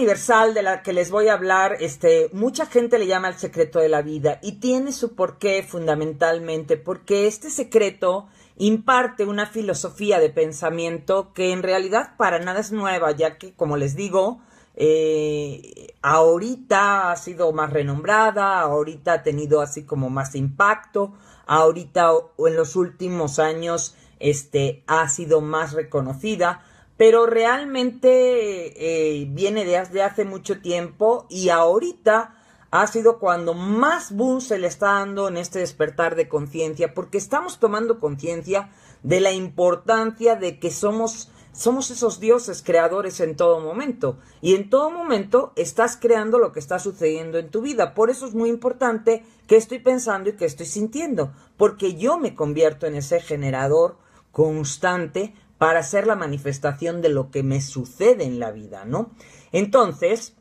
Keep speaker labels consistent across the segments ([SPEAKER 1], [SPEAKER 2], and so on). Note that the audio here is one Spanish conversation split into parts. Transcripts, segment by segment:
[SPEAKER 1] universal de la que les voy a hablar, este, mucha gente le llama el secreto de la vida y tiene su porqué fundamentalmente, porque este secreto imparte una filosofía de pensamiento que en realidad para nada es nueva, ya que, como les digo, eh, ahorita ha sido más renombrada, ahorita ha tenido así como más impacto, ahorita o en los últimos años este, ha sido más reconocida, pero realmente eh, viene de hace mucho tiempo y ahorita ha sido cuando más boom se le está dando en este despertar de conciencia, porque estamos tomando conciencia de la importancia de que somos, somos esos dioses creadores en todo momento. Y en todo momento estás creando lo que está sucediendo en tu vida. Por eso es muy importante que estoy pensando y qué estoy sintiendo, porque yo me convierto en ese generador constante para ser la manifestación de lo que me sucede en la vida, ¿no? Entonces,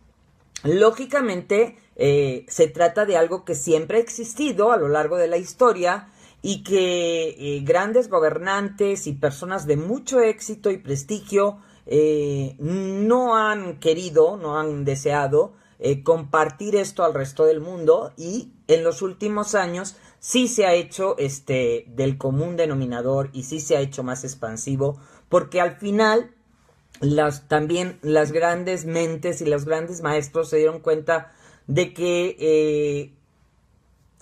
[SPEAKER 1] lógicamente, eh, se trata de algo que siempre ha existido a lo largo de la historia, y que eh, grandes gobernantes y personas de mucho éxito y prestigio eh, no han querido, no han deseado compartir esto al resto del mundo y en los últimos años sí se ha hecho este, del común denominador y sí se ha hecho más expansivo, porque al final las, también las grandes mentes y los grandes maestros se dieron cuenta de que eh,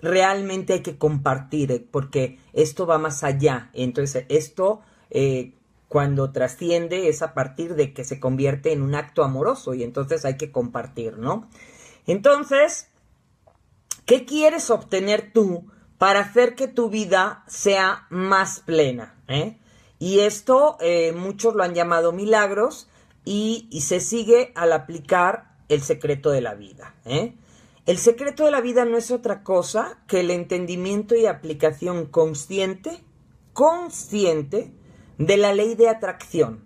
[SPEAKER 1] realmente hay que compartir, eh, porque esto va más allá. Entonces, esto eh, cuando trasciende es a partir de que se convierte en un acto amoroso y entonces hay que compartir, ¿no? Entonces, ¿qué quieres obtener tú para hacer que tu vida sea más plena. ¿eh? Y esto eh, muchos lo han llamado milagros y, se sigue al aplicar el secreto de la vida. ¿eh? El secreto de la vida no es otra cosa que el entendimiento y aplicación consciente, consciente de la ley de atracción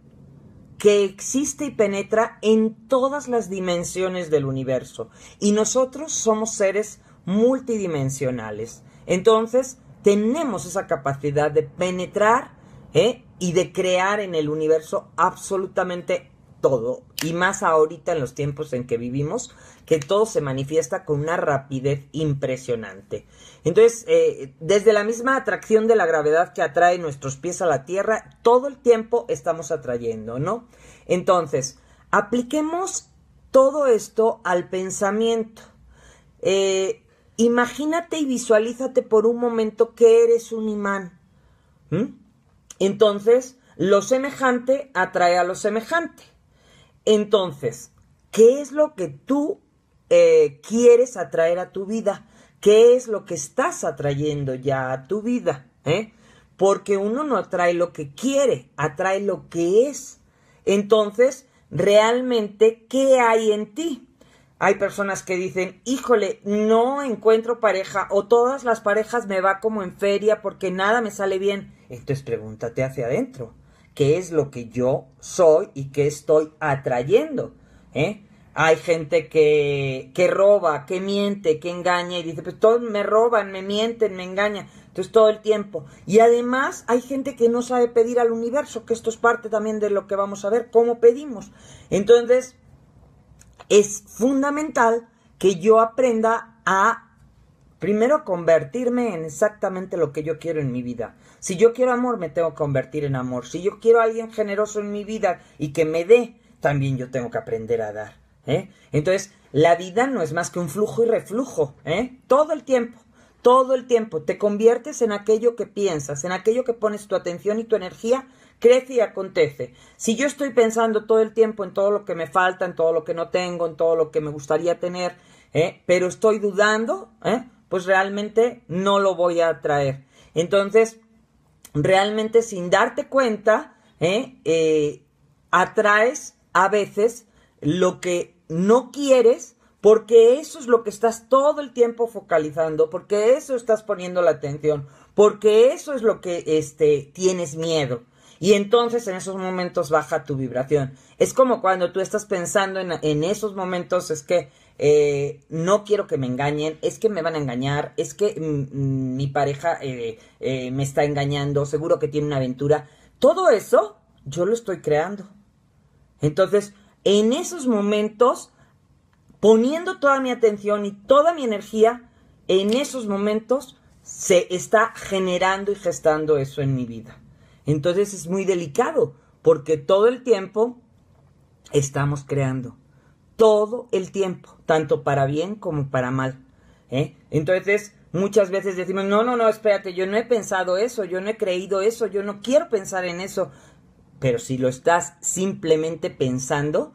[SPEAKER 1] que existe y penetra en todas las dimensiones del universo. Y nosotros somos seres multidimensionales. Entonces, tenemos esa capacidad de penetrar ¿eh? y de crear en el universo absolutamente todo, y más ahorita en los tiempos en que vivimos, que todo se manifiesta con una rapidez impresionante. Entonces, eh, desde la misma atracción de la gravedad que atrae nuestros pies a la Tierra, todo el tiempo estamos atrayendo, ¿no? Entonces, apliquemos todo esto al pensamiento. Eh, Imagínate y visualízate por un momento que eres un imán. ¿Mm? Entonces, lo semejante atrae a lo semejante. Entonces, ¿qué es lo que tú eh, quieres atraer a tu vida? ¿Qué es lo que estás atrayendo ya a tu vida? ¿Eh? Porque uno no atrae lo que quiere, atrae lo que es. Entonces, realmente, ¿qué hay en ti? Hay personas que dicen, híjole, no encuentro pareja o todas las parejas me va como en feria porque nada me sale bien. Entonces pregúntate hacia adentro, ¿qué es lo que yo soy y qué estoy atrayendo? ¿Eh? Hay gente que, que roba, que miente, que engaña y dice, pues todos me roban, me mienten, me engañan. Entonces todo el tiempo. Y además hay gente que no sabe pedir al universo, que esto es parte también de lo que vamos a ver, cómo pedimos. Entonces, es fundamental que yo aprenda a Primero, convertirme en exactamente lo que yo quiero en mi vida. Si yo quiero amor, me tengo que convertir en amor. Si yo quiero a alguien generoso en mi vida y que me dé, también yo tengo que aprender a dar. ¿eh? Entonces, la vida no es más que un flujo y reflujo. ¿eh? Todo el tiempo, todo el tiempo. Te conviertes en aquello que piensas, en aquello que pones tu atención y tu energía crece y acontece. Si yo estoy pensando todo el tiempo en todo lo que me falta, en todo lo que no tengo, en todo lo que me gustaría tener, ¿eh? pero estoy dudando, ¿eh? pues realmente no lo voy a atraer. Entonces, realmente sin darte cuenta, ¿eh? atraes a veces lo que no quieres, porque eso es lo que estás todo el tiempo focalizando, porque eso estás poniendo la atención, porque eso es lo que este, tienes miedo. Y entonces en esos momentos baja tu vibración. Es como cuando tú estás pensando en, esos momentos, es que eh, no quiero que me engañen, es que me van a engañar, es que mi pareja eh, eh, me está engañando, seguro que tiene una aventura. Todo eso yo lo estoy creando. Entonces, en esos momentos, poniendo toda mi atención y toda mi energía, en esos momentos se está generando y gestando eso en mi vida. Entonces es muy delicado porque todo el tiempo estamos creando. Todo el tiempo, tanto para bien como para mal. ¿eh? Entonces muchas veces decimos, no, no, no, espérate, yo no he pensado eso, yo no he creído eso, yo no quiero pensar en eso. Pero si lo estás simplemente pensando,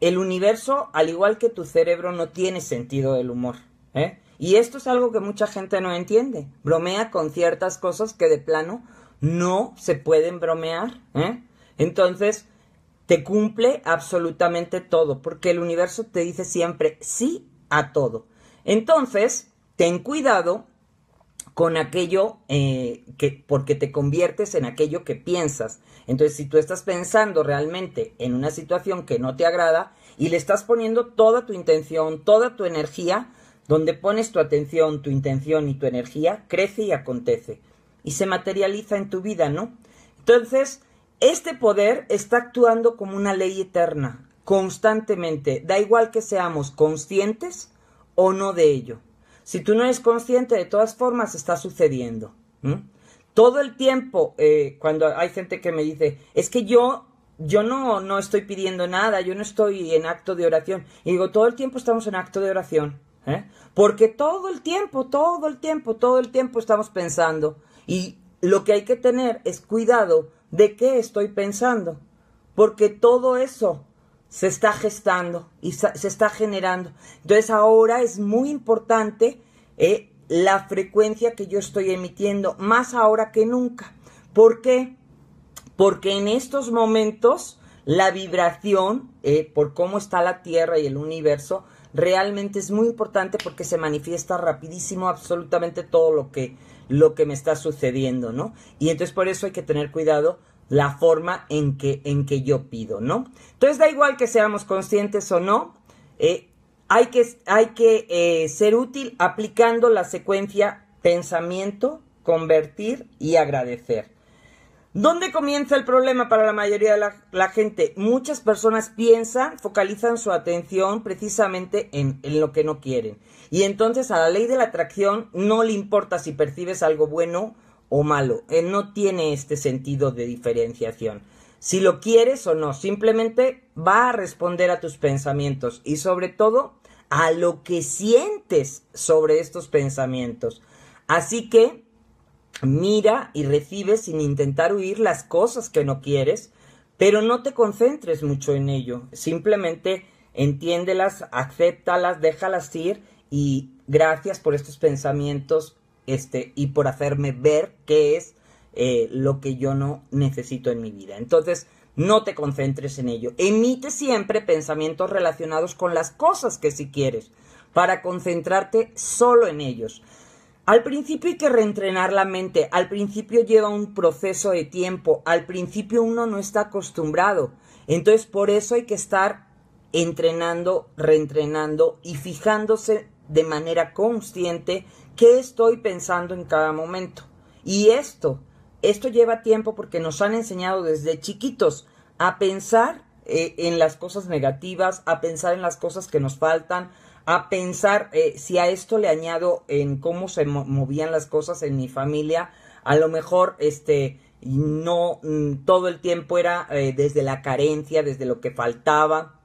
[SPEAKER 1] el universo, al igual que tu cerebro, no tiene sentido del humor. ¿eh? Y esto es algo que mucha gente no entiende. Bromea con ciertas cosas que de plano no se pueden bromear. ¿eh? Entonces, te cumple absolutamente todo, porque el universo te dice siempre sí a todo. Entonces, ten cuidado con aquello eh, que, porque te conviertes en aquello que piensas. Entonces, si tú estás pensando realmente en una situación que no te agrada y le estás poniendo toda tu intención, toda tu energía, donde pones tu atención, tu intención y tu energía, crece y acontece y se materializa en tu vida, ¿no? Entonces, este poder está actuando como una ley eterna, constantemente, da igual que seamos conscientes o no de ello. Si tú no eres consciente, de todas formas está sucediendo. Todo el tiempo, eh, cuando hay gente que me dice, es que yo, yo no, no estoy pidiendo nada, yo no estoy en acto de oración. Y digo, todo el tiempo estamos en acto de oración. ¿eh? Porque todo el tiempo, todo el tiempo, todo el tiempo estamos pensando y lo que hay que tener es cuidado de qué estoy pensando, porque todo eso se está gestando y se está generando. Entonces ahora es muy importante eh, la frecuencia que yo estoy emitiendo, más ahora que nunca. ¿Por qué? Porque en estos momentos la vibración, eh, por cómo está la Tierra y el universo, realmente es muy importante porque se manifiesta rapidísimo absolutamente todo lo que lo que me está sucediendo, ¿no? Y entonces por eso hay que tener cuidado la forma en que, en que yo pido, ¿no? Entonces da igual que seamos conscientes o no, eh, hay que, hay que eh, ser útil aplicando la secuencia pensamiento, convertir y agradecer. ¿Dónde comienza el problema para la mayoría de la, gente? Muchas personas piensan, focalizan su atención precisamente en, en, lo que no quieren. Y entonces a la ley de la atracción no le importa si percibes algo bueno o malo. Él eh, no tiene este sentido de diferenciación. Si lo quieres o no, simplemente va a responder a tus pensamientos y sobre todo a lo que sientes sobre estos pensamientos. Así que Mira y recibe sin intentar huir las cosas que no quieres, pero no te concentres mucho en ello. Simplemente entiéndelas, acéptalas, déjalas ir y gracias por estos pensamientos este, y por hacerme ver qué es eh, lo que yo no necesito en mi vida. Entonces, no te concentres en ello. Emite siempre pensamientos relacionados con las cosas que si sí quieres, para concentrarte solo en ellos. Al principio hay que reentrenar la mente, al principio lleva un proceso de tiempo, al principio uno no está acostumbrado. Entonces por eso hay que estar entrenando, reentrenando y fijándose de manera consciente qué estoy pensando en cada momento. Y esto, esto lleva tiempo porque nos han enseñado desde chiquitos a pensar eh, en las cosas negativas, a pensar en las cosas que nos faltan, a pensar eh, si a esto le añado en cómo se movían las cosas en mi familia, a lo mejor este no mm, todo el tiempo era eh, desde la carencia, desde lo que faltaba,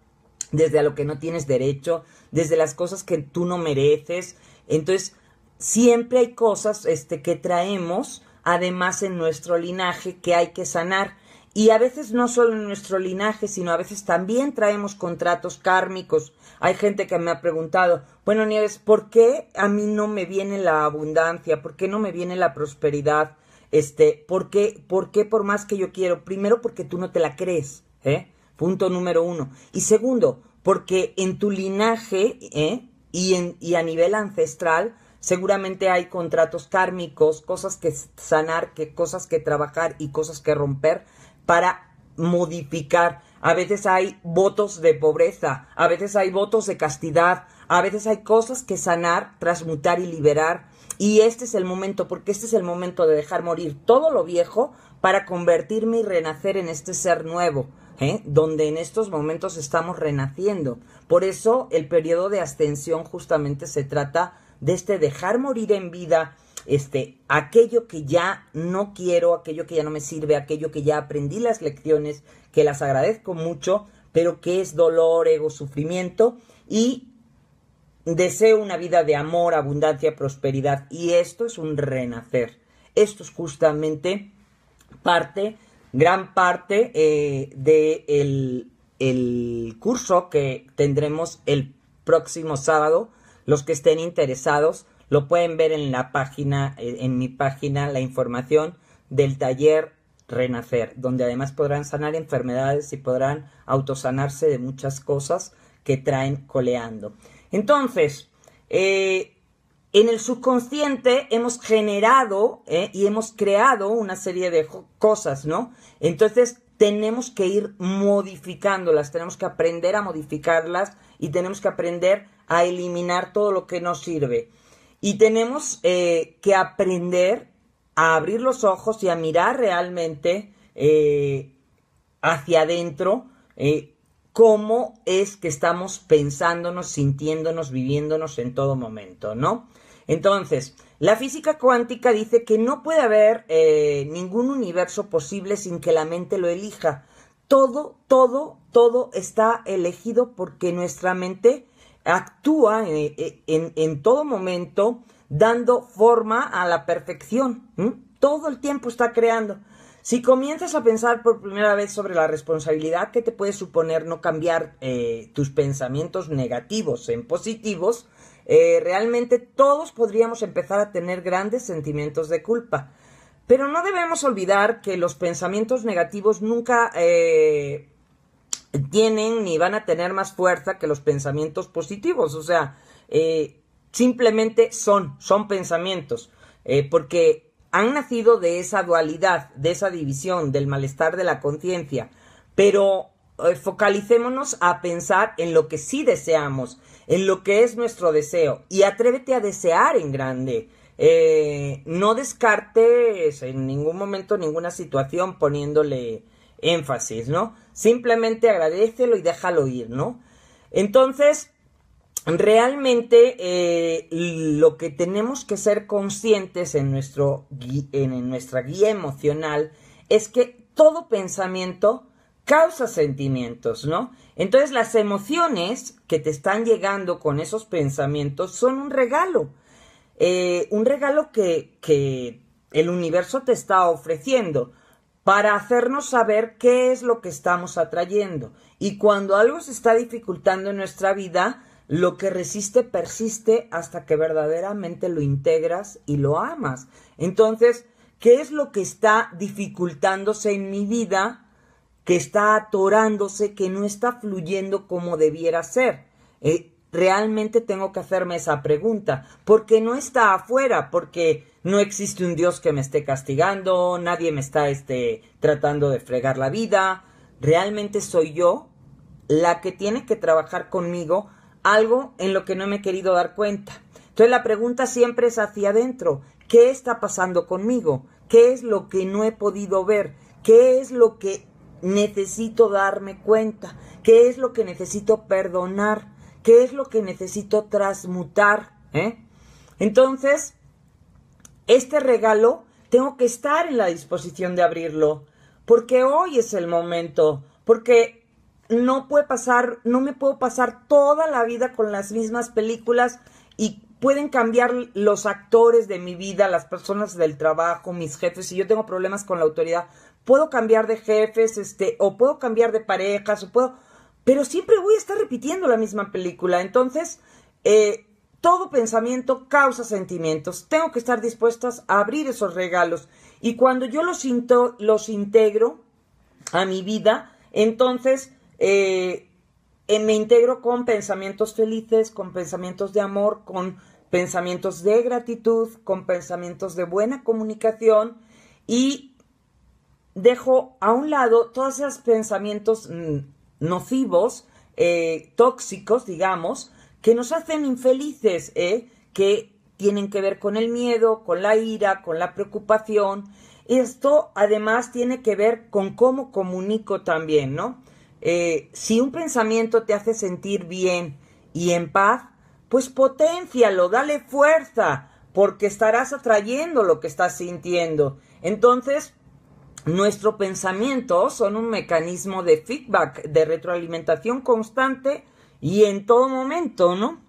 [SPEAKER 1] desde a lo que no tienes derecho, desde las cosas que tú no mereces. Entonces, siempre hay cosas este, que traemos además en nuestro linaje que hay que sanar. Y a veces no solo en nuestro linaje, sino a veces también traemos contratos kármicos hay gente que me ha preguntado, bueno, Nieves, ¿por qué a mí no me viene la abundancia? ¿Por qué no me viene la prosperidad? Este, ¿por qué, por, qué por más que yo quiero? Primero, porque tú no te la crees, ¿eh? Punto número uno. Y segundo, porque en tu linaje ¿eh? y, en, y a nivel ancestral, seguramente hay contratos kármicos, cosas que sanar, que, cosas que trabajar y cosas que romper para modificar a veces hay votos de pobreza, a veces hay votos de castidad, a veces hay cosas que sanar, transmutar y liberar. Y este es el momento, porque este es el momento de dejar morir todo lo viejo para convertirme y renacer en este ser nuevo, ¿eh? donde en estos momentos estamos renaciendo. Por eso el periodo de ascensión justamente se trata de este dejar morir en vida este, aquello que ya no quiero, aquello que ya no me sirve, aquello que ya aprendí las lecciones, que las agradezco mucho, pero que es dolor, ego, sufrimiento y deseo una vida de amor, abundancia, prosperidad y esto es un renacer. Esto es justamente parte, gran parte del eh, de el curso que tendremos el próximo sábado. Los que estén interesados lo pueden ver en la página, eh, en mi página, la información del taller Renacer, donde además podrán sanar enfermedades y podrán autosanarse de muchas cosas que traen coleando. Entonces, eh, en el subconsciente hemos generado eh, y hemos creado una serie de cosas, ¿no? Entonces tenemos que ir modificándolas, tenemos que aprender a modificarlas y tenemos que aprender a eliminar todo lo que no sirve. Y tenemos eh, que aprender a abrir los ojos y a mirar realmente eh, hacia adentro eh, cómo es que estamos pensándonos, sintiéndonos, viviéndonos en todo momento, ¿no? Entonces, la física cuántica dice que no puede haber ningún universo posible sin que la mente lo elija. Todo, todo, todo está elegido porque nuestra mente actúa en, todo momento dando forma a la perfección. Todo el tiempo está creando. Si comienzas a pensar por primera vez sobre la responsabilidad que te puede suponer no cambiar eh, tus pensamientos negativos en positivos, eh, realmente todos podríamos empezar a tener grandes sentimientos de culpa. Pero no debemos olvidar que los pensamientos negativos nunca eh, tienen ni van a tener más fuerza que los pensamientos positivos. O sea, eh, simplemente son, son pensamientos. Eh, porque han nacido de esa dualidad, de esa división, del malestar de la conciencia. Pero eh, focalicémonos a pensar en lo que sí deseamos, en lo que es nuestro deseo. Y atrévete a desear en grande. no descartes en ningún momento ninguna situación poniéndole énfasis, ¿no? Simplemente agradecelo y déjalo ir, ¿no? Entonces, realmente eh, lo que tenemos que ser conscientes en, nuestro, en nuestra guía emocional es que todo pensamiento causa sentimientos, ¿no? Entonces las emociones que te están llegando con esos pensamientos son un regalo, eh, un regalo que, que el universo te está ofreciendo para hacernos saber qué es lo que estamos atrayendo. Y cuando algo se está dificultando en nuestra vida, lo que resiste persiste hasta que verdaderamente lo integras y lo amas. Entonces, ¿qué es lo que está dificultándose en mi vida, que está atorándose, que no está fluyendo como debiera ser? Eh, realmente tengo que hacerme esa pregunta, porque no está afuera, porque no existe un Dios que me esté castigando, nadie me está este, tratando de fregar la vida, realmente soy yo la que tiene que trabajar conmigo algo en lo que no me he querido dar cuenta. Entonces la pregunta siempre es hacia adentro, ¿qué está pasando conmigo? ¿Qué es lo que no he podido ver? ¿Qué es lo que necesito darme cuenta? ¿Qué es lo que necesito perdonar? ¿Qué es lo que necesito transmutar? ¿Eh? Entonces, este regalo tengo que estar en la disposición de abrirlo, porque hoy es el momento, porque no puede pasar, no me puedo pasar toda la vida con las mismas películas y pueden cambiar los actores de mi vida, las personas del trabajo, mis jefes, si yo tengo problemas con la autoridad, puedo cambiar de jefes, este, o puedo cambiar de parejas, o puedo, pero siempre voy a estar repitiendo la misma película. Entonces, eh, todo pensamiento causa sentimientos. Tengo que estar dispuestas a abrir esos regalos. Y cuando yo los, los integro a mi vida, entonces eh, eh, me integro con pensamientos felices, con pensamientos de amor, con pensamientos de gratitud, con pensamientos de buena comunicación y dejo a un lado todos esos pensamientos mm, nocivos, eh, tóxicos, digamos, que nos hacen infelices, ¿eh? que tienen que ver con el miedo, con la ira, con la preocupación. Esto además tiene que ver con cómo comunico también, ¿no? Eh, si un pensamiento te hace sentir bien y en paz, pues potencialo, dale fuerza, porque estarás atrayendo lo que estás sintiendo. Entonces, nuestros pensamientos son un mecanismo de feedback, de retroalimentación constante y en todo momento, ¿no?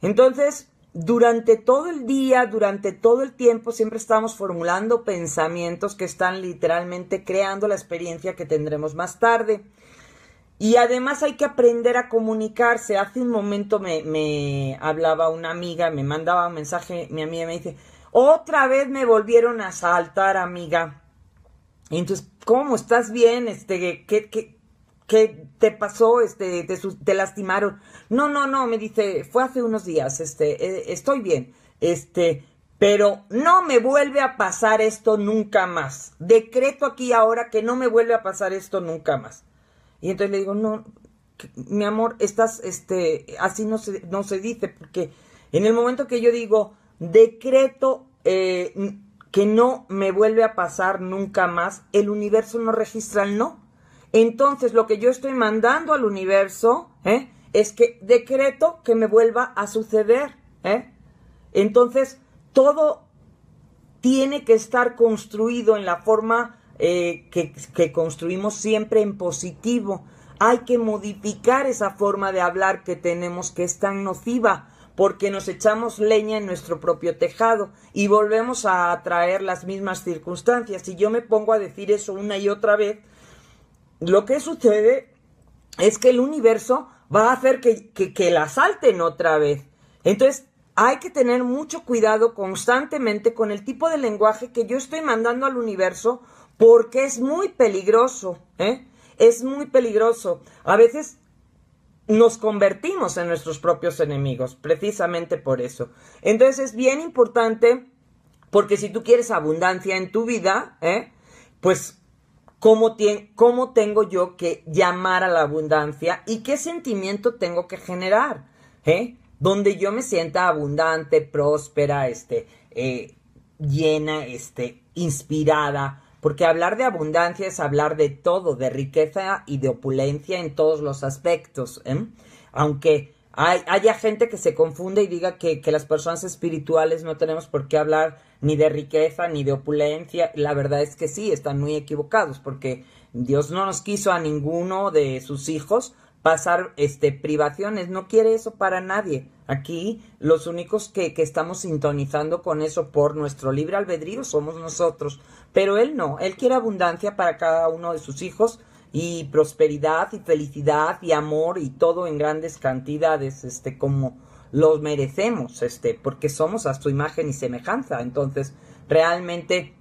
[SPEAKER 1] Entonces, durante todo el día, durante todo el tiempo, siempre estamos formulando pensamientos que están literalmente creando la experiencia que tendremos más tarde. Y además hay que aprender a comunicarse. Hace un momento me, me hablaba una amiga, me mandaba un mensaje, mi amiga me dice, otra vez me volvieron a saltar amiga. Entonces, ¿cómo estás bien? Este, ¿qué, qué, ¿Qué te pasó? Este, te, te, lastimaron. No, no, no, me dice, fue hace unos días, este, eh, estoy bien, este, pero no me vuelve a pasar esto nunca más. Decreto aquí ahora que no me vuelve a pasar esto nunca más. Y entonces le digo, no, mi amor, estás, este, así no se, no se dice, porque en el momento que yo digo, decreto eh, que no me vuelve a pasar nunca más, el universo no registra el no. Entonces lo que yo estoy mandando al universo ¿eh? es que decreto que me vuelva a suceder. ¿eh? Entonces todo tiene que estar construido en la forma eh, que, que construimos siempre en positivo. Hay que modificar esa forma de hablar que tenemos que es tan nociva porque nos echamos leña en nuestro propio tejado y volvemos a atraer las mismas circunstancias. Si yo me pongo a decir eso una y otra vez, lo que sucede es que el universo va a hacer que, la salten otra vez. Entonces, hay que tener mucho cuidado constantemente con el tipo de lenguaje que yo estoy mandando al universo porque es muy peligroso, ¿eh? Es muy peligroso. A veces nos convertimos en nuestros propios enemigos, precisamente por eso. Entonces es bien importante porque si tú quieres abundancia en tu vida, ¿eh? pues ¿Cómo, ¿Cómo tengo yo que llamar a la abundancia y qué sentimiento tengo que generar? ¿Eh? Donde yo me sienta abundante, próspera, este, eh, llena, este, inspirada. Porque hablar de abundancia es hablar de todo, de riqueza y de opulencia en todos los aspectos. ¿eh? Aunque haya gente que se confunde y diga que, que, las personas espirituales no tenemos por qué hablar ni de riqueza, ni de opulencia. La verdad es que sí, están muy equivocados, porque Dios no nos quiso a ninguno de sus hijos pasar este, privaciones, no quiere eso para nadie. Aquí los únicos que, estamos sintonizando con eso por nuestro libre albedrío somos nosotros, pero Él no, Él quiere abundancia para cada uno de sus hijos y prosperidad y felicidad y amor y todo en grandes cantidades, este, como, los merecemos, este, porque somos a su imagen y semejanza. Entonces, realmente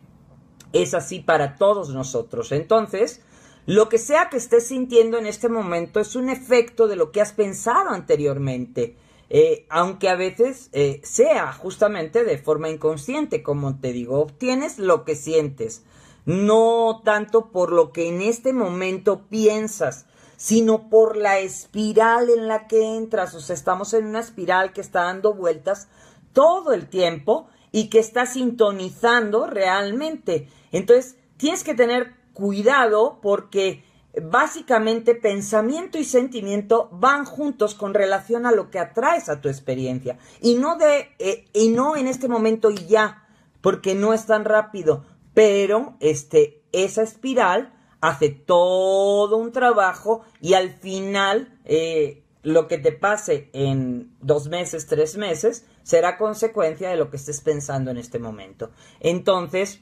[SPEAKER 1] es así para todos nosotros. Entonces, lo que sea que estés sintiendo en este momento es un efecto de lo que has pensado anteriormente, eh, aunque a veces eh, sea justamente de forma inconsciente, como te digo, obtienes lo que sientes, no tanto por lo que en este momento piensas, sino por la espiral en la que entras. O sea, estamos en una espiral que está dando vueltas todo el tiempo y que está sintonizando realmente. Entonces, tienes que tener cuidado porque básicamente pensamiento y sentimiento van juntos con relación a lo que atraes a tu experiencia y no de eh, y no en este momento y ya porque no es tan rápido pero este esa espiral hace todo un trabajo y al final eh, lo que te pase en dos meses, tres meses, será consecuencia de lo que estés pensando en este momento. Entonces,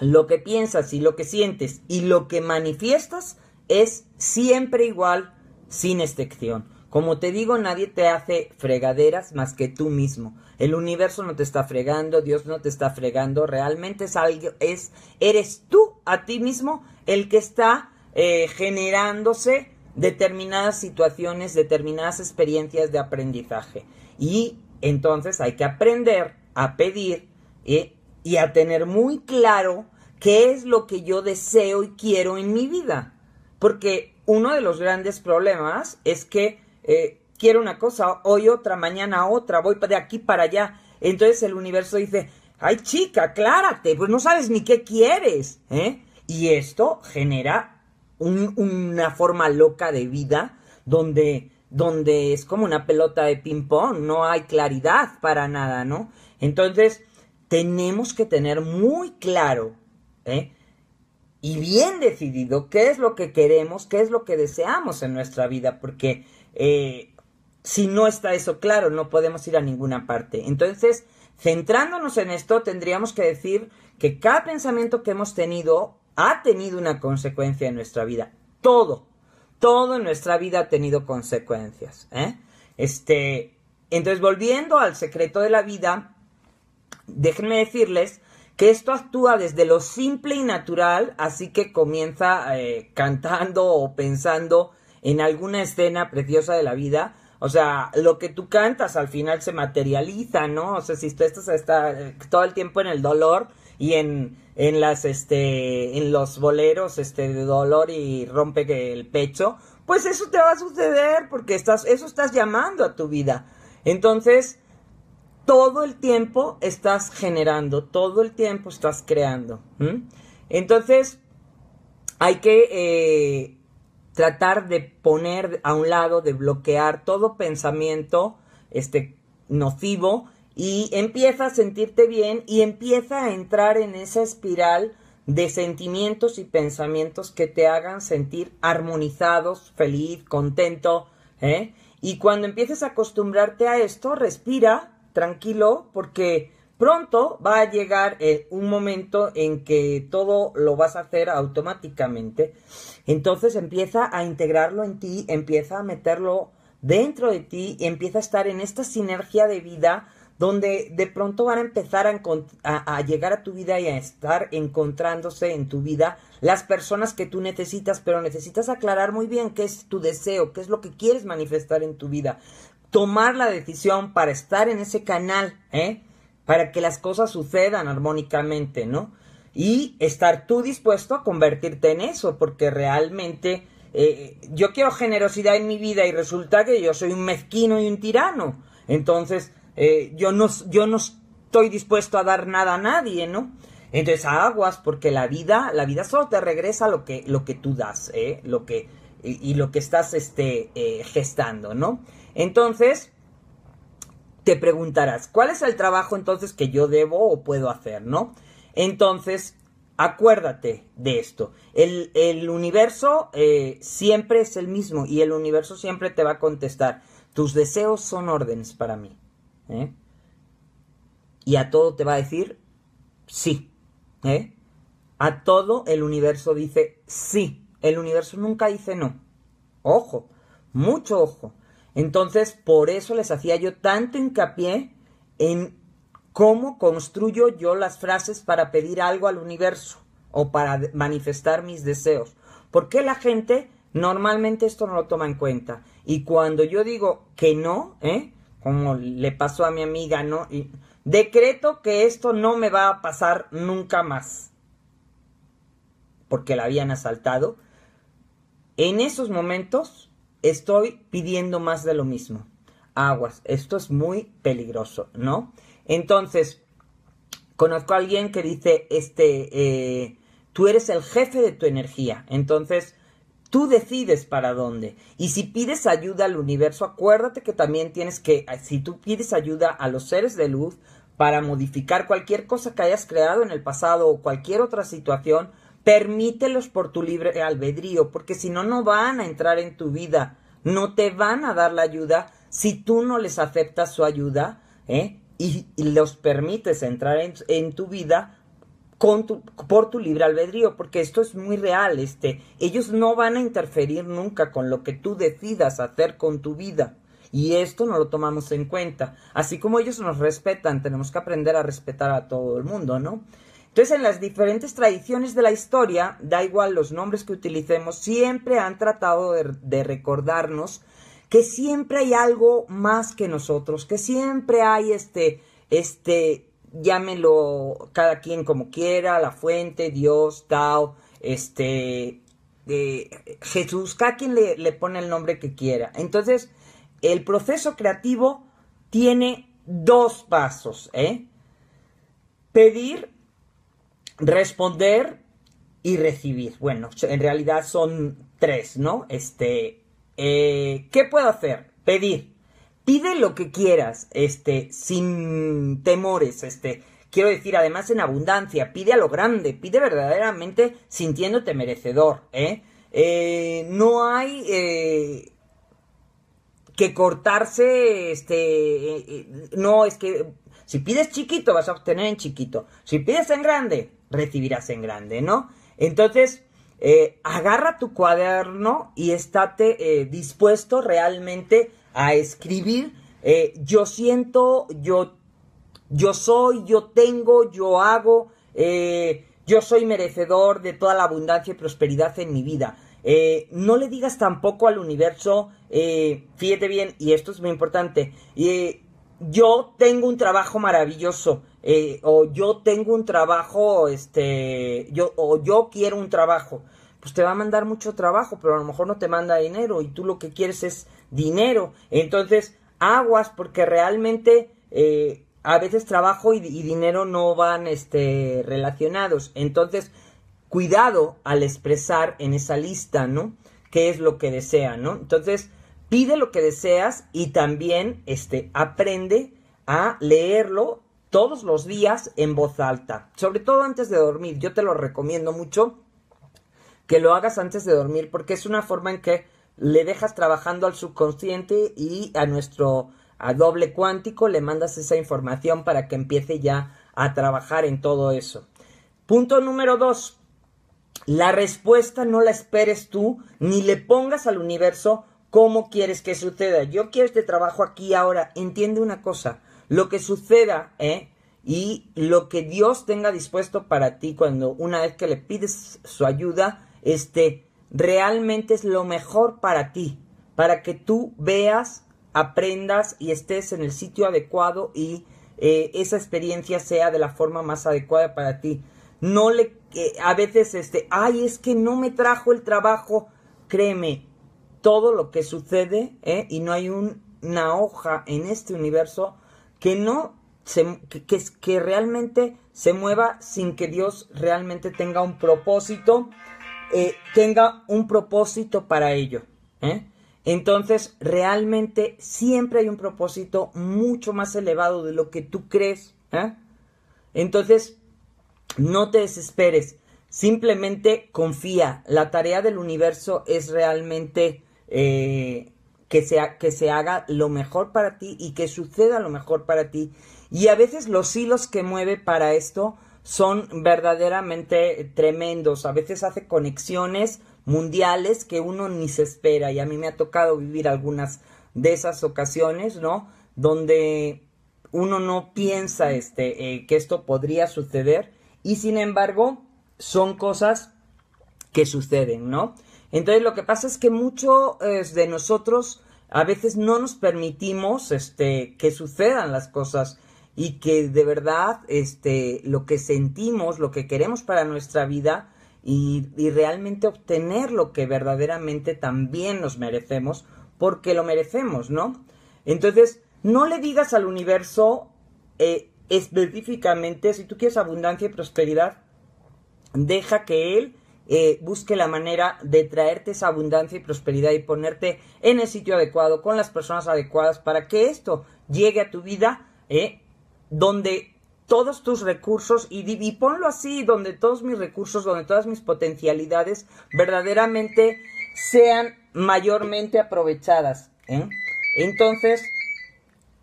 [SPEAKER 1] lo que piensas y lo que sientes y lo que manifiestas es siempre igual sin excepción. Como te digo, nadie te hace fregaderas más que tú mismo. El universo no te está fregando, Dios no te está fregando, realmente es algo, es, eres tú a ti mismo el que está eh, generándose determinadas situaciones, determinadas experiencias de aprendizaje. Y entonces hay que aprender a pedir eh, y a tener muy claro qué es lo que yo deseo y quiero en mi vida. Porque uno de los grandes problemas es que eh, quiero una cosa, hoy otra, mañana otra, voy de aquí para allá. Entonces el universo dice, ay chica, aclárate, pues no sabes ni qué quieres. ¿eh? Y esto genera una forma loca de vida donde, donde es como una pelota de ping-pong, no hay claridad para nada, ¿no? Entonces, tenemos que tener muy claro ¿eh? y bien decidido qué es lo que queremos, qué es lo que deseamos en nuestra vida, porque eh, si no está eso claro, no podemos ir a ninguna parte. Entonces, centrándonos en esto, tendríamos que decir que cada pensamiento que hemos tenido ha tenido una consecuencia en nuestra vida. Todo, todo en nuestra vida ha tenido consecuencias. ¿eh? Este, entonces, volviendo al secreto de la vida, déjenme decirles que esto actúa desde lo simple y natural, así que comienza eh, cantando o pensando en alguna escena preciosa de la vida. O sea, lo que tú cantas al final se materializa, ¿no? O sea, si tú estás eh, todo el tiempo en el dolor y en en las este en los boleros este de dolor y rompe el pecho, pues eso te va a suceder porque estás eso estás llamando a tu vida. Entonces, todo el tiempo estás generando, todo el tiempo estás creando. Entonces, hay que eh, tratar de poner a un lado, de bloquear todo pensamiento este, nocivo y empieza a sentirte bien y empieza a entrar en esa espiral de sentimientos y pensamientos que te hagan sentir armonizados, feliz, contento. ¿eh? Y cuando empieces a acostumbrarte a esto, respira tranquilo porque pronto va a llegar eh, un momento en que todo lo vas a hacer automáticamente. Entonces empieza a integrarlo en ti, empieza a meterlo dentro de ti, y empieza a estar en esta sinergia de vida donde de pronto van a empezar a, llegar a tu vida y a estar encontrándose en tu vida las personas que tú necesitas, pero necesitas aclarar muy bien qué es tu deseo, qué es lo que quieres manifestar en tu vida, tomar la decisión para estar en ese canal, ¿eh? para que las cosas sucedan armónicamente, ¿no? Y estar tú dispuesto a convertirte en eso, porque realmente eh, yo quiero generosidad en mi vida y resulta que yo soy un mezquino y un tirano. Entonces, eh, yo, no, yo no estoy dispuesto a dar nada a nadie, ¿no? Entonces aguas, porque la vida, la vida solo te regresa lo que, lo que tú das, ¿eh? Lo que, y, lo que estás este, eh, gestando, ¿no? Entonces, te preguntarás, ¿cuál es el trabajo entonces que yo debo o puedo hacer, ¿no? Entonces, acuérdate de esto. El, universo eh, siempre es el mismo y el universo siempre te va a contestar, tus deseos son órdenes para mí. ¿eh? Y a todo te va a decir sí. ¿eh? A todo el universo dice sí. El universo nunca dice no. Ojo, mucho ojo. Entonces, por eso les hacía yo tanto hincapié en cómo construyo yo las frases para pedir algo al universo o para manifestar mis deseos. Porque la gente normalmente esto no lo toma en cuenta. Y cuando yo digo que no, ¿eh? como le pasó a mi amiga, ¿no? decreto que esto no me va a pasar nunca más, porque la habían asaltado. En esos momentos estoy pidiendo más de lo mismo. Aguas, esto es muy peligroso, ¿no? Entonces, conozco a alguien que dice, este, eh, tú eres el jefe de tu energía, entonces Tú decides para dónde. Y si pides ayuda al universo, acuérdate que también tienes que, si tú pides ayuda a los seres de luz para modificar cualquier cosa que hayas creado en el pasado o cualquier otra situación, permítelos por tu libre albedrío, porque si no, no van a entrar en tu vida, no te van a dar la ayuda si tú no les aceptas su ayuda ¿eh? y, los permites entrar en tu vida por tu libre albedrío, porque esto es muy real, este, ellos no van a interferir nunca con lo que tú decidas hacer con tu vida. Y esto no lo tomamos en cuenta. Así como ellos nos respetan, tenemos que aprender a respetar a todo el mundo, ¿no? Entonces, en las diferentes tradiciones de la historia, da igual los nombres que utilicemos, siempre han tratado de, de recordarnos que siempre hay algo más que nosotros, que siempre hay este, este, llámelo cada quien como quiera, la fuente, Dios, Tao, este, eh, Jesús, cada quien le, pone el nombre que quiera. Entonces, el proceso creativo tiene dos pasos, ¿eh? Pedir, responder y recibir. Bueno, en realidad son tres, ¿no? Este, eh, ¿qué puedo hacer? Pedir pide lo que quieras, este, sin temores, este, quiero decir, además en abundancia, pide a lo grande, pide verdaderamente sintiéndote merecedor, ¿eh? eh no hay eh, que cortarse, este, eh, no, es que si pides chiquito vas a obtener en chiquito, si pides en grande, recibirás en grande, ¿no? Entonces, eh, agarra tu cuaderno y estate eh, dispuesto realmente a escribir. Eh, yo siento, yo, yo soy, yo tengo, yo hago, yo soy merecedor de toda la abundancia y prosperidad en mi vida. no le digas tampoco al universo, fíjate bien, y esto es muy importante, yo tengo un trabajo maravilloso, eh, o yo tengo un trabajo, este, yo, o yo quiero un trabajo, pues te va a mandar mucho trabajo, pero a lo mejor no te manda dinero y tú lo que quieres es dinero. Entonces, aguas porque realmente eh, a veces trabajo y, dinero no van este, relacionados. Entonces, cuidado al expresar en esa lista, ¿no? Qué es lo que desea, ¿no? Entonces, pide lo que deseas y también este, aprende a leerlo todos los días en voz alta, sobre todo antes de dormir. Yo te lo recomiendo mucho que lo hagas antes de dormir porque es una forma en que le dejas trabajando al subconsciente y a nuestro a doble cuántico le mandas esa información para que empiece ya a trabajar en todo eso. Punto número dos, la respuesta no la esperes tú ni le pongas al universo cómo quieres que suceda. Yo quiero este trabajo aquí ahora. Entiende una cosa, lo que suceda, ¿eh? Y lo que Dios tenga dispuesto para ti cuando una vez que le pides su ayuda, este, realmente es lo mejor para ti, para que tú veas, aprendas y estés en el sitio adecuado y eh, esa experiencia sea de la forma más adecuada para ti. No le, a veces, este, ay, es que no me trajo el trabajo, créeme, todo lo que sucede, ¿eh? y no hay una hoja en este universo que no se, que, que realmente se mueva sin que Dios realmente tenga un propósito, eh, tenga un propósito para ello. ¿eh? Entonces, realmente siempre hay un propósito mucho más elevado de lo que tú crees. ¿eh? Entonces, no te desesperes, simplemente confía. La tarea del universo es realmente que se, que se haga lo mejor para ti y que suceda lo mejor para ti. Y a veces los hilos que mueve para esto son verdaderamente tremendos. A veces hace conexiones mundiales que uno ni se espera. Y a mí me ha tocado vivir algunas de esas ocasiones, ¿no? Donde uno no piensa este, eh, que esto podría suceder y sin embargo son cosas que suceden, ¿no? Entonces lo que pasa es que muchos eh, de nosotros a veces no nos permitimos este, que sucedan las cosas y que de verdad este, lo que sentimos, lo que queremos para nuestra vida y, realmente obtener lo que verdaderamente también nos merecemos, porque lo merecemos, ¿no? Entonces, no le digas al universo eh, específicamente, si tú quieres abundancia y prosperidad, deja que él eh, busque la manera de traerte esa abundancia y prosperidad y ponerte en el sitio adecuado, con las personas adecuadas, para que esto llegue a tu vida, eh, donde todos tus recursos y, y, ponlo así, donde todos mis recursos, donde todas mis potencialidades verdaderamente sean mayormente aprovechadas. ¿eh? Entonces,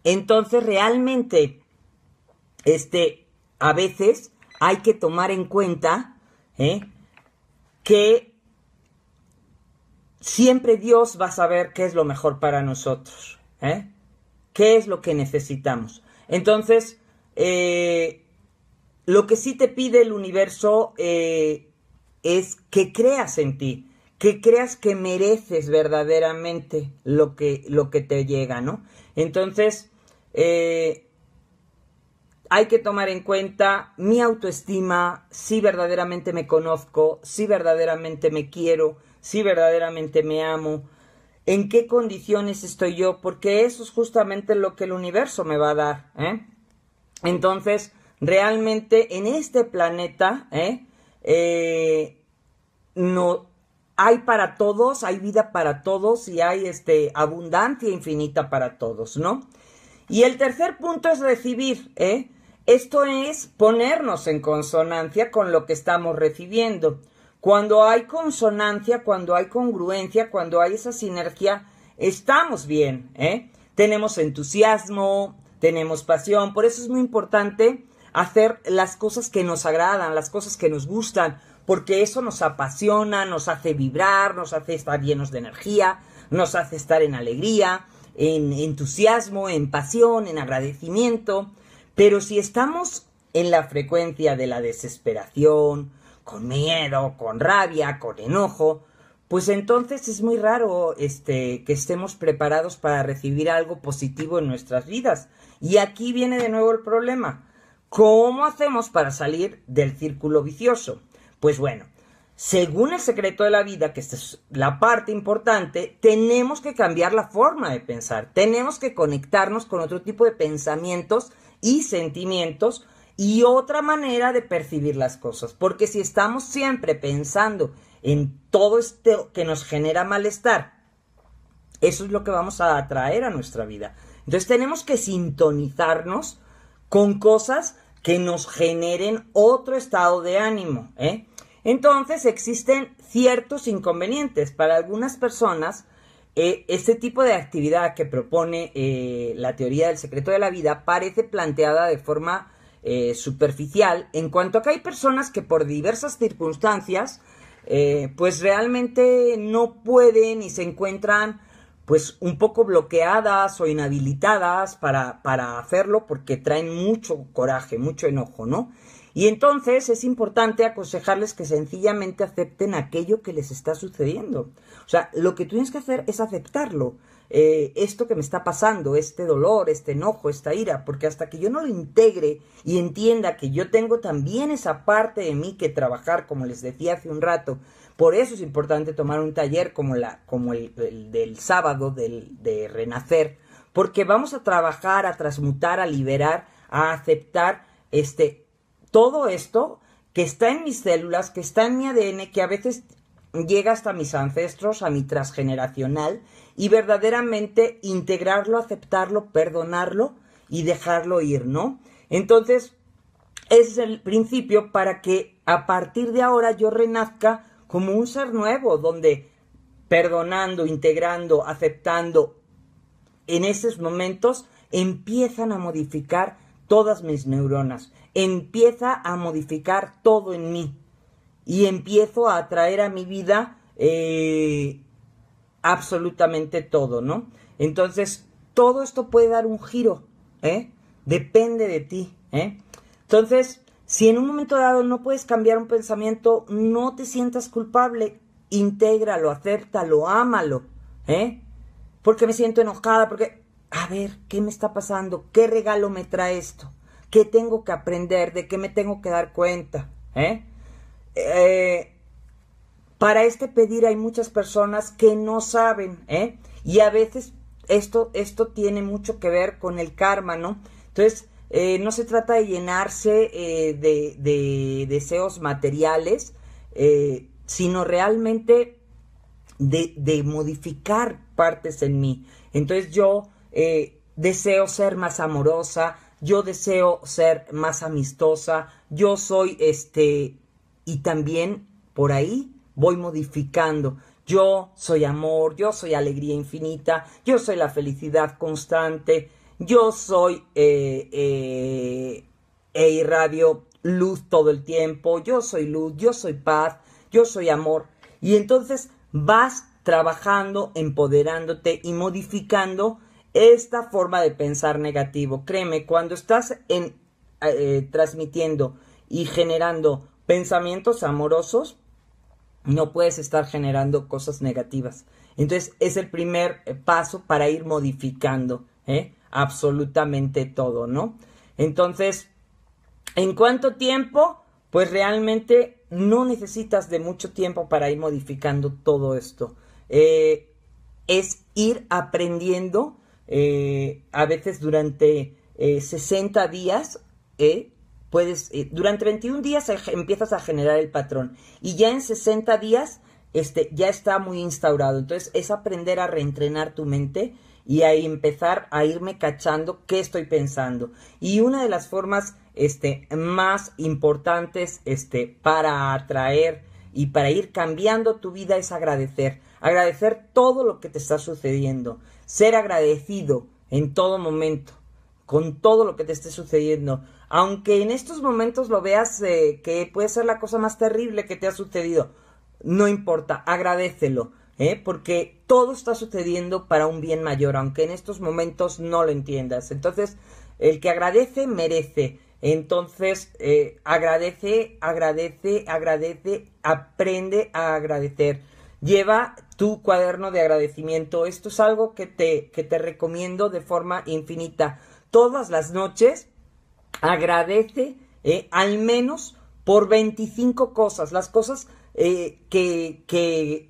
[SPEAKER 1] entonces realmente, este, a veces hay que tomar en cuenta ¿eh? que siempre Dios va a saber qué es lo mejor para nosotros, ¿eh? qué es lo que necesitamos. Entonces, eh, lo que sí te pide el universo eh, es que creas en ti, que creas que mereces verdaderamente lo que, lo que te llega, ¿no? Entonces, eh, hay que tomar en cuenta mi autoestima, si verdaderamente me conozco, si verdaderamente me quiero, si verdaderamente me amo, en qué condiciones estoy yo, porque eso es justamente lo que el universo me va a dar. ¿eh? Entonces, realmente en este planeta ¿eh? eh no, hay para todos, hay vida para todos y hay este, abundancia infinita para todos, ¿no? Y el tercer punto es recibir, ¿eh? Esto es ponernos en consonancia con lo que estamos recibiendo. Cuando hay consonancia, cuando hay congruencia, cuando hay esa sinergia, estamos bien. ¿eh? Tenemos entusiasmo, tenemos pasión. Por eso es muy importante hacer las cosas que nos agradan, las cosas que nos gustan, porque eso nos apasiona, nos hace vibrar, nos hace estar llenos de energía, nos hace estar en alegría, en entusiasmo, en pasión, en agradecimiento. Pero si estamos en la frecuencia de la desesperación, con miedo, con rabia, con enojo, pues entonces es muy raro este, que estemos preparados para recibir algo positivo en nuestras vidas. Y aquí viene de nuevo el problema. ¿Cómo hacemos para salir del círculo vicioso? Pues bueno, según el secreto de la vida, que esta es la parte importante, tenemos que cambiar la forma de pensar, tenemos que conectarnos con otro tipo de pensamientos y sentimientos y otra manera de percibir las cosas. Porque si estamos siempre pensando en todo esto que nos genera malestar, eso es lo que vamos a atraer a nuestra vida. Entonces tenemos que sintonizarnos con cosas que nos generen otro estado de ánimo. ¿eh? Entonces existen ciertos inconvenientes. Para algunas personas eh, este tipo de actividad que propone eh, la teoría del secreto de la vida parece planteada de forma eh, superficial en cuanto a que hay personas que por diversas circunstancias pues realmente no pueden y se encuentran pues un poco bloqueadas o inhabilitadas para, para hacerlo porque traen mucho coraje, mucho enojo, ¿no? Y entonces es importante aconsejarles que sencillamente acepten aquello que les está sucediendo. O sea, lo que tú tienes que hacer es aceptarlo. Eh, esto que me está pasando, este dolor, este enojo, esta ira, porque hasta que yo no lo integre y entienda que yo tengo también esa parte de mí que trabajar, como les decía hace un rato, por eso es importante tomar un taller como, la, como el, el del sábado del, de Renacer, porque vamos a trabajar, a transmutar, a liberar, a aceptar este todo esto que está en mis células, que está en mi ADN, que a veces llega hasta mis ancestros, a mi transgeneracional, y verdaderamente integrarlo, aceptarlo, perdonarlo y dejarlo ir, ¿no? Entonces, ese es el principio para que a partir de ahora yo renazca como un ser nuevo, donde perdonando, integrando, aceptando, en esos momentos empiezan a modificar todas mis neuronas empieza a modificar todo en mí y empiezo a atraer a mi vida eh, absolutamente todo, ¿no? Entonces, todo esto puede dar un giro, ¿eh? Depende de ti, ¿eh? Entonces, si en un momento dado no puedes cambiar un pensamiento, no te sientas culpable, intégralo, acéptalo, ámalo, ¿eh? Porque me siento enojada, porque, a ver, ¿qué me está pasando? ¿Qué regalo me trae esto? ¿Qué tengo que aprender? ¿De qué me tengo que dar cuenta? ¿Eh? ¿Eh? para este pedir hay muchas personas que no saben, ¿eh? Y a veces esto, esto tiene mucho que ver con el karma, ¿no? Entonces, eh, no se trata de llenarse eh, de, deseos materiales, sino realmente de, de, modificar partes en mí. Entonces yo deseo ser más amorosa, yo deseo ser más amistosa, yo soy este, y también por ahí voy modificando. Yo soy amor, yo soy alegría infinita, yo soy la felicidad constante, yo soy eh, eh, e irradio luz todo el tiempo, yo soy luz, yo soy paz, yo soy amor. Y entonces vas trabajando, empoderándote y modificando esta forma de pensar negativo. Créeme, cuando estás en, eh, transmitiendo y generando pensamientos amorosos, no puedes estar generando cosas negativas. Entonces es el primer eh, paso para ir modificando ¿eh? absolutamente todo, ¿no? Entonces, ¿en cuánto tiempo? Pues realmente no necesitas de mucho tiempo para ir modificando todo esto. es ir aprendiendo eh, a veces durante 60 eh, días, eh, puedes, durante 21 días empiezas a generar el patrón y ya en 60 días este, ya está muy instaurado. Entonces es aprender a reentrenar tu mente y a empezar a irme cachando qué estoy pensando. Y una de las formas este, más importantes este, para atraer y para ir cambiando tu vida es agradecer. Agradecer todo lo que te está sucediendo. Ser agradecido en todo momento, con todo lo que te esté sucediendo. Aunque en estos momentos lo veas eh, que puede ser la cosa más terrible que te ha sucedido, no importa, agradecelo, ¿eh? porque todo está sucediendo para un bien mayor, aunque en estos momentos no lo entiendas. Entonces, el que agradece, merece. Entonces, eh, agradece, agradece, agradece, aprende a agradecer. Lleva tu cuaderno de agradecimiento. Esto es algo que te, te recomiendo de forma infinita. Todas las noches agradece eh, al menos por 25 cosas. Las cosas eh, que, que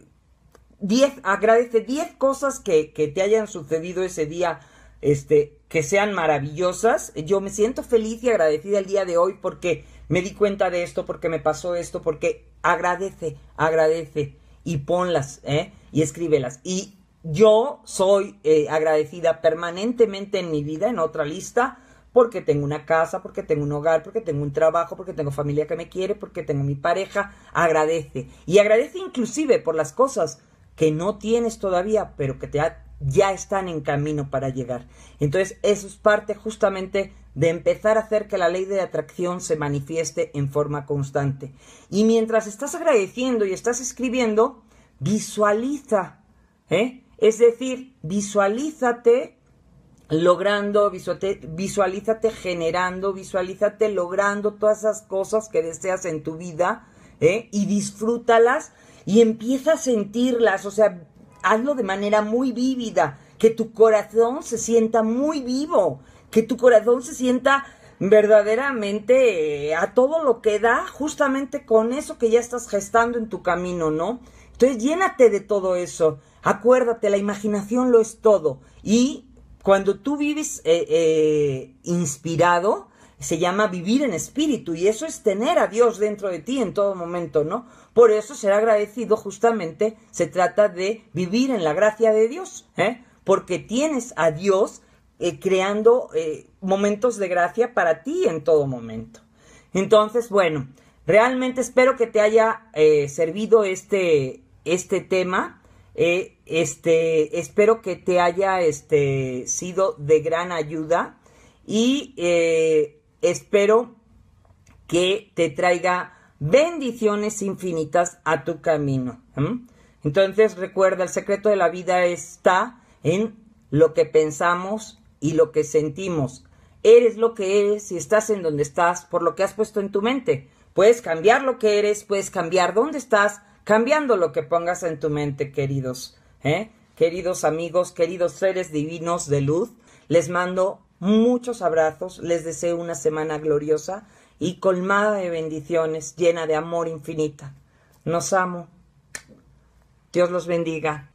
[SPEAKER 1] 10, agradece 10 cosas que, que, te hayan sucedido ese día, este, que sean maravillosas. Yo me siento feliz y agradecida el día de hoy porque me di cuenta de esto, porque me pasó esto, porque agradece, agradece y ponlas, ¿eh? Y escríbelas. Y yo soy eh, agradecida permanentemente en mi vida, en otra lista, porque tengo una casa, porque tengo un hogar, porque tengo un trabajo, porque tengo familia que me quiere, porque tengo mi pareja. Agradece. Y agradece inclusive por las cosas que no tienes todavía, pero que te ya están en camino para llegar. Entonces, eso es parte justamente de empezar a hacer que la ley de atracción se manifieste en forma constante. Y mientras estás agradeciendo y estás escribiendo, visualiza, ¿eh? es decir, visualízate logrando, visualízate generando, visualízate logrando todas esas cosas que deseas en tu vida ¿eh? y disfrútalas y empieza a sentirlas, o sea, hazlo de manera muy vívida, que tu corazón se sienta muy vivo, que tu corazón se sienta verdaderamente eh, a todo lo que da, justamente con eso que ya estás gestando en tu camino, ¿no? Entonces llénate de todo eso. Acuérdate, la imaginación lo es todo. Y cuando tú vives eh, eh, inspirado, se llama vivir en espíritu y eso es tener a Dios dentro de ti en todo momento, ¿no? Por eso ser agradecido justamente se trata de vivir en la gracia de Dios, ¿eh? Porque tienes a Dios eh, creando eh, momentos de gracia para ti en todo momento. Entonces, bueno, realmente espero que te haya eh, servido este, este tema. este, espero que te haya este, sido de gran ayuda y espero que te traiga bendiciones infinitas a tu camino. Entonces recuerda, el secreto de la vida está en lo que pensamos y lo que sentimos. Eres lo que eres y estás en donde estás por lo que has puesto en tu mente. Puedes cambiar lo que eres, puedes cambiar dónde estás, cambiando lo que pongas en tu mente, queridos. ¿eh? Queridos amigos, queridos seres divinos de luz, les mando muchos abrazos, les deseo una semana gloriosa y colmada de bendiciones, llena de amor infinita. Nos amo. Dios los bendiga.